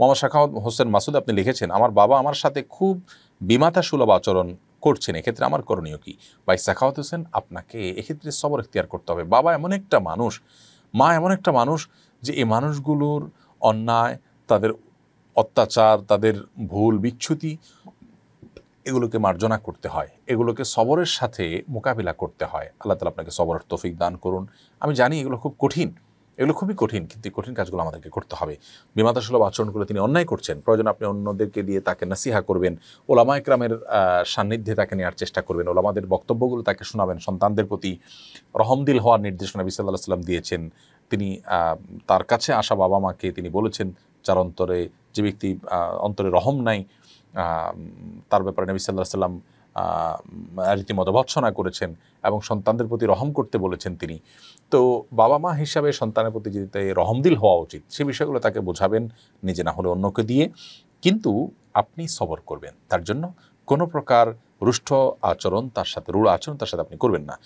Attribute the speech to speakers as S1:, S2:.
S1: মোহাম্মদ শাখা হোসেন মাসুদ আপনি লিখেছেন আমার বাবা আমার সাথে খুব বিমাতা সুলভ আচরণ করছেন এক্ষেত্রে আমার করণীয় কি ভাই শাখাওয়াত হোসেন আপনাকে এক্ষেত্রে সবর এখতিয়ার করতে হবে বাবা এমন একটা মানুষ মা এমন একটা মানুষ যে এই মানুষগুলোর অন্যায় তাদের অত্যাচার তাদের ভুল বিচ্ছুতি এগুলোকে মার্জনা করতে হয় এগুলোকে সবরের সাথে মোকাবিলা করতে হয় আল্লাহ তালা আপনাকে সবরের তফিক দান করুন আমি জানি এগুলো খুব কঠিন এগুলো খুবই কঠিন কিন্তু কঠিন কাজগুলো আমাদেরকে করতে হবে বিমাতা সুলভ আচরণগুলো তিনি অন্যায় করছেন প্রয়োজন আপনি অন্যদেরকে দিয়ে তাকে নাসিহা করবেন ওলামা একরামের সান্নিধ্যে তাকে নেওয়ার চেষ্টা করবেন ওলামাদের বক্তব্যগুলো তাকে শোনাবেন সন্তানদের প্রতি রহমদিল হওয়ার নির্দেশনা বিসাল্লাহ সাল্লাম দিয়েছেন তিনি তার কাছে আসা বাবা মাকে তিনি বলেছেন যার অন্তরে যে ব্যক্তি অন্তরে রহম নাই তার ব্যাপারে নবী সাল্লাহ সাল্লাম রীতিমতো ভৎসনা করেছেন এবং সন্তানদের প্রতি রহম করতে বলেছেন তিনি তো বাবা মা হিসাবে সন্তানের প্রতি যদি রহমদিল হওয়া উচিত সে বিষয়গুলো তাকে বোঝাবেন নিজে না হলে অন্যকে দিয়ে কিন্তু আপনি সবর করবেন তার জন্য কোনো প্রকার রুষ্ট আচরণ তার সাথে রূঢ় আচরণ তার সাথে আপনি করবেন না